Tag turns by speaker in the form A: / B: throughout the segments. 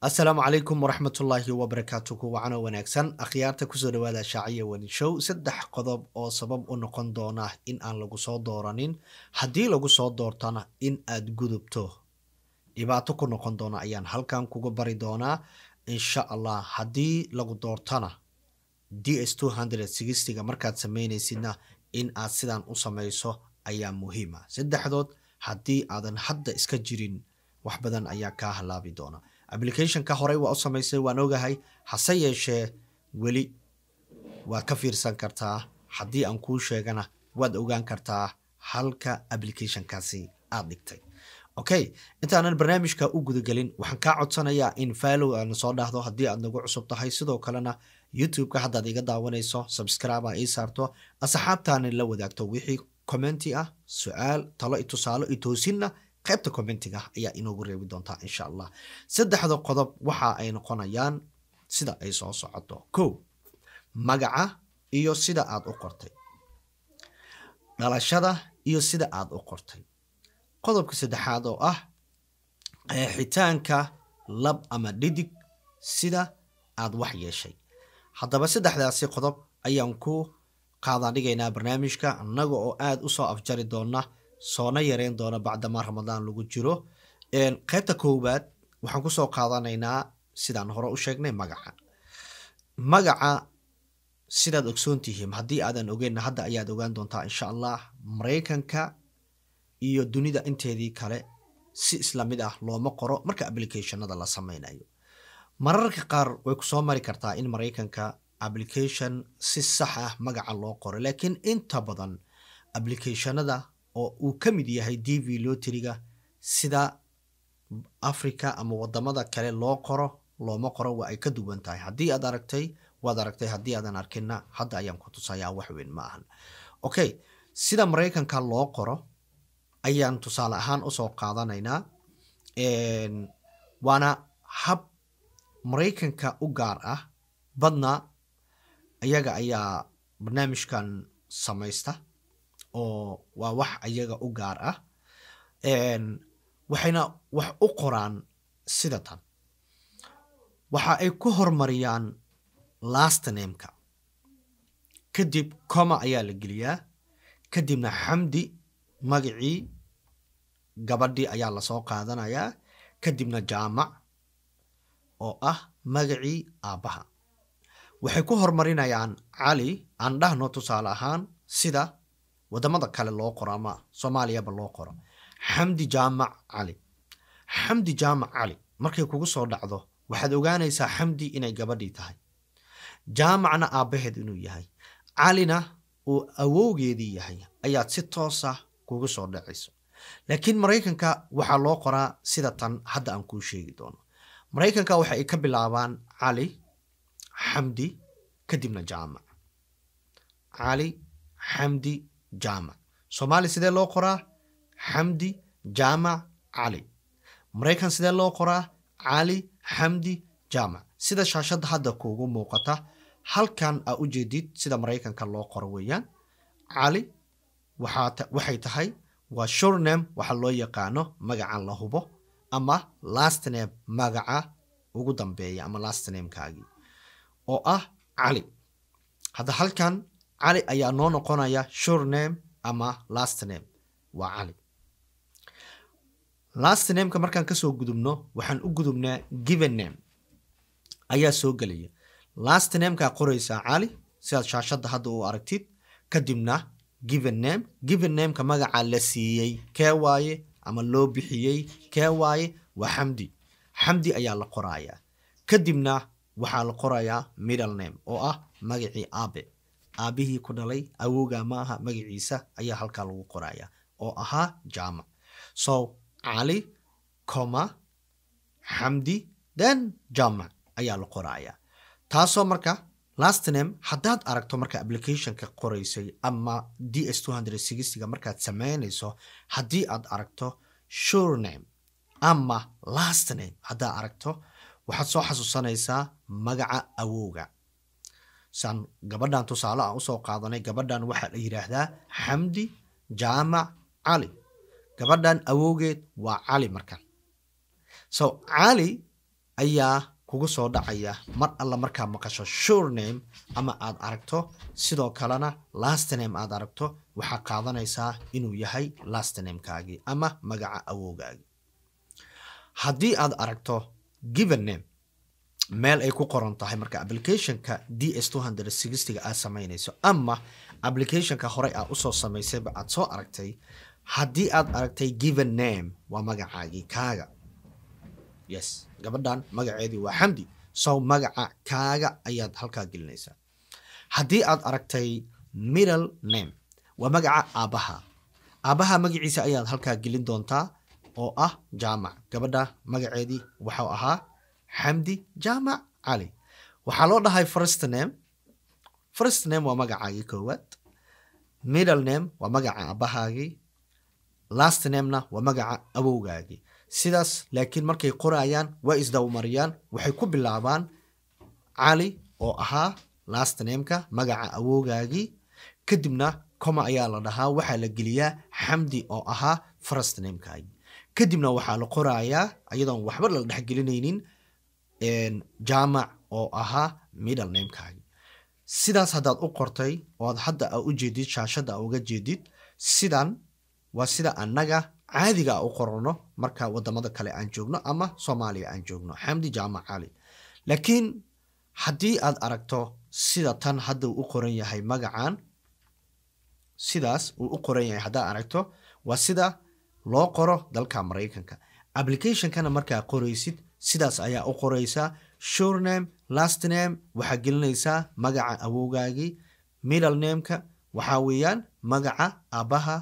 A: assalaamu calaykum waraxmatullaahi wabarakaatu kuwacano wanaagsan akhyaarta kusoo dhawaada shaaciya wenishow saddex qodob oo sabab u noqon doona in aan lagu soo dooranin haddii lagu soo doortana in aad gudubto dhibaato ku noqon doona ayaan halkan kuga bari doonaa insha allah haddii lagu doortana d s ga markaad sameynaysidna in aad sidaan u samayso ayaa muhiima saddexdood haddii aadan hadda iska jirin wax badan ayaa kaa halaabi doona applicationka horey waa u samaysay waan ogahay hase yeeshee weli waad ka fiirsan kartaa haddii aan kuu sheegana waad ogaan kartaa halka applicationkaasi aad dhigtay okay intaanan barnaamijka u gudagelin waxaan kaa codsanayaa in fallow aana soo dhaahdo haddii aad nagu cusub tahay sidoo kalena youtube-ka haddaad iga daawanayso subscribe aa ii saarto asxaabtaana la wadaagto wixii commenti ah su-aal talo i tusaalo i toosinna qaybta commentiga ayaa inoogu reebi doontaa insha allah saddexda qodob waxa ay noqonayaan sida ay soo socoto kow magaca iyo sida aad u qortay dhalashada iyo sida aad u qortay qodobka saddexaad oo ah qeexitaanka lab ama dhidig sida aad wax yeeshay haddaba saddexdaasi qodob ayaan ku qaadaan dhigaynaa barnaamijka annaga oo aada u soo afjari doona soona yareyn doona bacdamaa ramadaan lagu jiro qaybta koowaad waxaan kusoo qaadanaynaa sidaan hore u sheegnay magaca magaca sidaad ogsoon tihiin haddii aadan ogeynna hadda ayaad ogaan doontaa insha allah maraykanka iyo dunida inteedii kale si isla mid ah looma qoro marka applicationada la sameynayo mararka qaar way kusoo mari kartaa in maraykanka application si sax ah magaca loo qoro laakiin inta badan applicationada oo uu ka mid yahay d v loteriga sida africa ama wadamada kale loo qoro looma qoro waa ay ka duwan tahay haddii aad aragtay waad aragtay haddii aadan arkinna hadda ayaan ku tusayaa waxweyn ma ahan okay sida maraykanka loo qoro ayaan tusaale ahaan usoo qaadanaynaa waana hab maraykanka u gaar ah badna iyaga ayaa barnaamijkan samaysta oo waa wax ayaga u gaar ah waxayna wax u qoraan sida tan waxa ay ku hormariyaan lastnameka kadib coma ayaa la geliyaa kadibna xamdi magacii gabadhii ayaa lasoo qaadanayaa kadibna jaamac oo ah magacii aabbaha waxay ku hormarinayaan cali aan dhahno tusaale ahaan sida wadamada kale loo qoro ama soomaaliyaba loo qoro xamdi jaamac cali xamdi jaamac cali markay kugu soo dhacdo waxaad ogaanaysaa xamdi inay gabadhii tahay jaamacna aabaheed inuu yahay calina uu awowgeedii yahay ayaad si toosa ah kugu soo dhacayso laakiin maraykanka waxaa loo qoraa sida tan hadda aan kuu sheegi doono maraykanka waxa ay ka bilaabaan cali xamdi kadibna jaamac cali xamdi jaamac soomaaliya sidee loo qoraa xamdi jaamac cali maraykan sidee loo qoraa cali xamdi jaamac sida shaashadda hadda kuugu muuqata halkan aa u jeedid sida maraykanka loo qoro weeyaan cali waxay tahay waa shornam waxa loo yaqaano magacan la hubo ama lastnam magaca ugu dambeeya ama lastnamkaagii oo ah cali hadda halkan cali ayaa noo noqonaya shorname ama last lastname waa cali last lastnameka markaan kasoo gudubno waxaan u gudubnaa givename ayaa soo gelaya lastnamkaa qoraysaa cali sidaad shaashadda hadda u aragtid kadibna givename givenameka magaca la siiyey kee waaye ama loo bixiyey kee waaye waa xamdi xamdi ayaa la qorayaa kadibna waxaa la qorayaa middle name oo ah magacii aabe aabihii ku dhalay awowga maaha magaciisa ayaa halkaa lagu qoraaya oo ahaa jaamac so cali coma xamdi then jaamac ayaa la qoraaya taasoo marka last name haddaad aragto marka applicationka qoraysay ama d s ga markaad sameynayso haddii aad aragto surename ama last name haddaad aragto waxaad soo xasuusanaysaa magaca awowga saan gabadhan tusaale aan usoo qaadanay gabadhan waxaa la yidhaahdaa xamdi jaamac cali gabadhan awoogeed waa cali markan so cali ayaa kugu soo dhacaya mar alla markaa maqasho shur name ama aad aragto sidoo kalena lastname aad aragto waxaa qaadanaysaa inuu yahay lastnamekaagii ama magaca awoogaagii haddii aad aragto given name meel ay ku qoran tahay marka applicationka d s ga aad samaynayso ama applicationka horey aad usoo samaysayba aad soo aragtay haddii aad aragtay given name waa magacaagii kaaga yes gabadhan magaceedii waa xamdi so magaca kaaga ayaad halkaa gelinaysaa haddii aad aragtay middle name waa magaca aabaha aabaha magaciisa ayaad halkaa gelin doontaa oo ah jaamac gabadha magaceedii waxau ahaa xamdi jamac cali waxaa loo dhahay first name first name waa magacaagii koowaad middle name waa magaca abbahaagii last namena waa magaca awowgaagii sidaas laakiin markay qorayaan waa isdawmariyaan waxay ku bilaabaan cali oo ahaa last nameka magaca awowgaagii kadibna coma ayaa la dhahaa waxaa la geliyaa xamdi oo ahaa first namekaagii kadibna waxaa la qorayaa ayadoon waxba la dhexgelinaynin jaamac oo ahaa middle namekaagi sidaas haddaad u qortay oo aad hadda u jeedid shaashadda a uga jeedid sidan waa sida annaga caadiga a u qorano marka wadamada kale aan joogno ama soomaaliya aan joogno xamdi jaamac cali laakiin haddii aad aragto sida tan hadda uu u qoran yahay magacan sidaas uu u qoran yahay haddaad aragto waa sida loo qoro dalka maraykanka applicationkana markaa qoraysid sidaas ayaa u qoraysaa shorname lastname waxaa gelinaysaa magaca awowgaagii middlenemeka waxaa weeyaan magaca aabbaha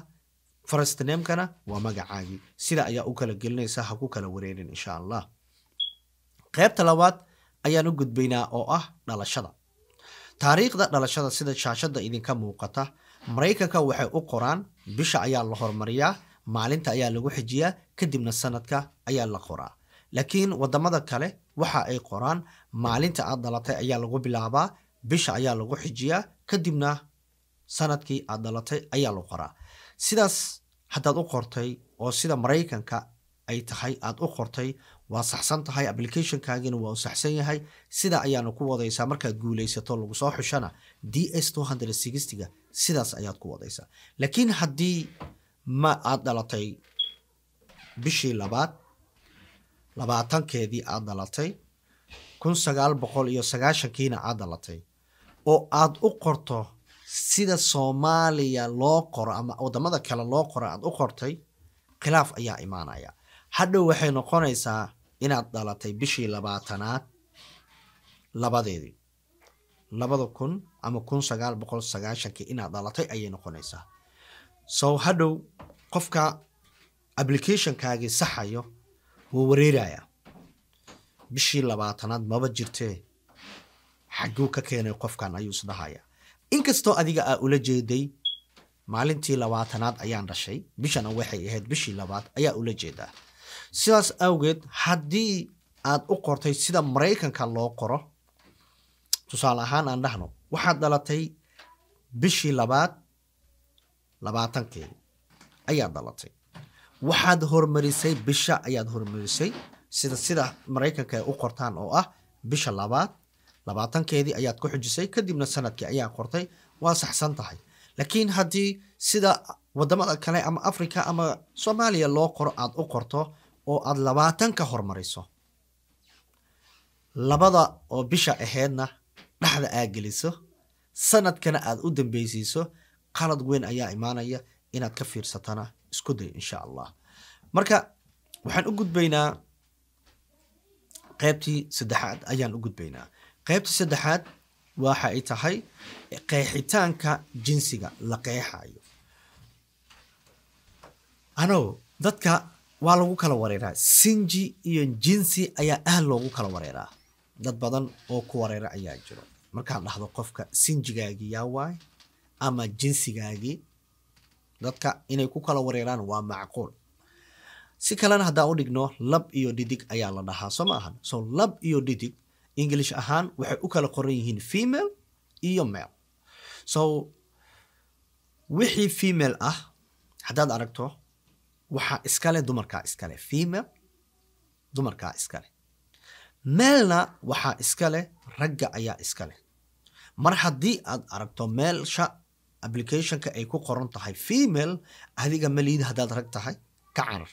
A: farstnemkana waa magacaagii sida ayaa u kala gelinaysaa ha ku kala wareerin insha allah qaybta labaad ayaan u gudbaynaa oo ah dhalashada taariikhda dhalashada sida shaashada idinka muuqata maraykanka waxay u qoraan bisha ayaa la hormariyaa maalinta ayaa lagu xijiyaa kadibna sanadka ayaa la qoraa laakiin wadamada kale waxa ay qoraan maalinta aad dhalatay ayaa lagu bilaabaa bisha ayaa lagu xijiyaa kadibna sanadkii aad dhalatay ayaa lagu qoraa sidaas haddaad u qortay oo sida maraykanka ay tahay aad u qortay waa saxsan tahay applicationkaagiina waa u saxsan yahay sida ayaana ku wadaysaa markaad guulaysato lagu soo xushana d s ga sidaas ayaad ku wadaysaa laakiin haddii ma aad dhalatay bishii labaad labaatankeedii aad dhalatay kun sagaal boqol iyo sagaashankiina aad dhalatay oo aad u qorto sida soomaaliya loo qoro ama wadamada kale loo qoro aad u qortay khilaaf ayaa imaanaya hadhow waxay noqonaysaa inaad dhalatay bishii labaatanaad labadeedii labada kun ama kun sagaal boqol sagaashankii inaad dhalatay ayay noqonaysaa sow hadhow qofka applicationkaagii saxayo wuu wareerayaa bishii labaatanaad maba jirtee xagguu ka keenay qofkan ayuu isdhahaya inkastoo adiga aa ula jeeday maalintii labaatanaad ayaan dhashay bishana waxay ahayd bishii labaad ayaa ula jeedaa sidaas awgeed haddii aad u qortay sida maraykanka loo qoro tusaale ahaan aan dhahno waxaad dhalatay bishii labaad labaatankeedi ayaad dhalatay waxaad horumarisay bisha ayaad horumarisay sida sida maraykanka ay u qortaan oo ah bisha labaad labaatankeedii ayaad ku xujisay kadibna sanadkii ayaa qortay waa saxsan tahay laakiin haddii sida wadamada kale ama africa ama soomaaliya loo qoro aad u qorto oo aad labaatan ka hormariso labada oo bisha aheedna dhexda aad geliso sanadkana aad u dambeysiiso qalad weyn ayaa imaanaya inaad ka fiirsatana isku day insha allah marka waxaan u gudbaynaa qaybtii saddexaad ayaan u gudbaynaa qaybtii saddexaad waxa ay tahay qeexitaanka jinsiga la qeexayo ano dadka waa lagu kala wareeraa sinji iyo jinsi ayaa ahl loogu kala wareeraa dad badan oo ku wareera ayaa jiro markaad dhahdo qofka sinjigaagii yaa waay ama jinsigaagii dadka inay ku kala wareeraan waa macquul si kalena haddaan u dhigno lab iyo dhidig ayaa la dhahaa soo ma ahan so lab iyo dhidig english ahaan waxay u kala qoran yihiin female iyo male so wixii female ah haddaad aragto waxaa iskale dumarkaa iskale female dumarkaa iskale meelna waxaa iskale ragga ayaa iskale mar haddii aad aragto meelsha applicationka ay ku qoran tahay female adiga maliid haddaad rag tahay ka carar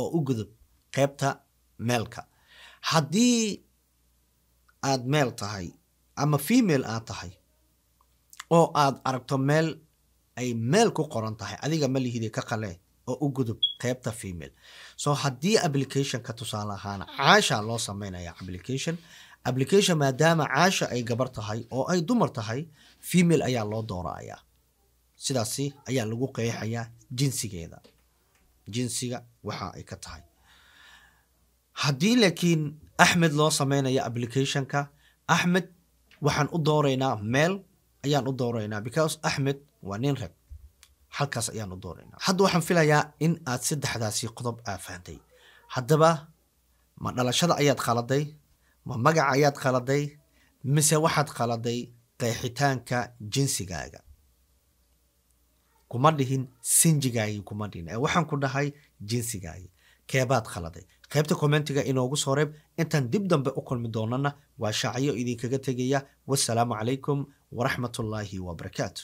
A: oo u gudub qeybta meelka haddii aad meel tahay ama female aad tahay oo aad aragto meel ay meel ku qoran tahay adiga malihide ka qalee oo u gudub qeybta female so haddii applicationka tusaale ahaana caashaa loo sameynaya application application maadaama caasha ay gabar tahay oo ay dumar tahay female ayaa loo dooraaya sidaasi ayaa lagu qeexayaa jinsigeeda jinsiga waxa ay ka tahay haddii laakiin axmed loo samaynayo applicationka axmed waxaan u dooraynaa meel ayaan u dooraynaa because axmed waa nin rag halkaas ayaan u dooraynaa hadda waxaan filayaa in aad saddexdaasi qodob aa fahtay haddaba ma dhalashada ayaad khaladay ma magac ayaad qaladay mise waxaad qaladay qeexitaanka jinsigaaga kuma dhihin sinjigaagi kuma dhihin ee waxaan ku dhahay jinsigaagi keebaad qaladay qaybta commentiga inoogu soo reeb intaan dib dambe u kulmi doonana waa shaacyo idinkaga tegaya wassalaamu calaykum waraxmatullaahi wabarakaatu